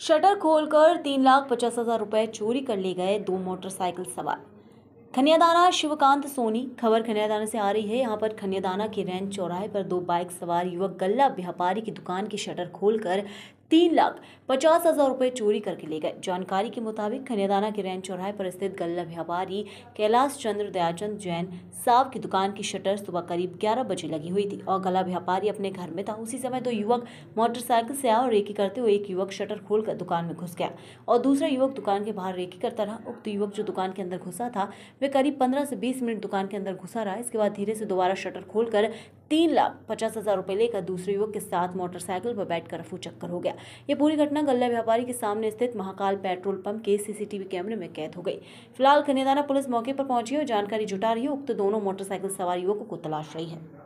shutter खोलकर तीन लाख पचास हजार रुपए चोरी कर ले गए दो मोटरसाइकिल सवार खनियादाना शिवकांत सोनी खबर खनियादाना से आ रही है यहाँ पर खनियादाना के रैन चौराहे पर दो बाइक सवार युवक गल्ला व्यापारी की दुकान की शटर खोलकर तीन लाख पचास हजार रुपए चोरी करके ले गए जानकारी के मुताबिक खनियादाना के रैन चौराहे पर स्थित गल्ला व्यापारी कैलाश चंद्र दयाचंद जैन साव की दुकान की शटर सुबह करीब 11 बजे लगी हुई थी और गला व्यापारी अपने घर में था उसी समय दो युवक मोटरसाइकिल से आया और रेकी करते हुए एक युवक शटर खोलकर दुकान में घुस गया और दूसरा युवक दुकान के बाहर रेकी करता रहा उक्त युवक जो दुकान के अंदर घुसा था वह करीब पंद्रह से बीस मिनट दुकान के अंदर घुसा रहा इसके बाद धीरे से दोबारा शटर खोलकर तीन लाख पचास हज़ार रुपए लेकर दूसरे युवक के साथ मोटरसाइकिल पर बैठकर रफू चक्कर हो गया यह पूरी घटना गल्ला व्यापारी के सामने स्थित महाकाल पेट्रोल पंप के सीसीटीवी कैमरे में कैद हो गई फिलहाल कन्यादाना पुलिस मौके पर पहुंची और जानकारी जुटा रही है उक्त दोनों मोटरसाइकिल सवार युवकों को तलाश रही है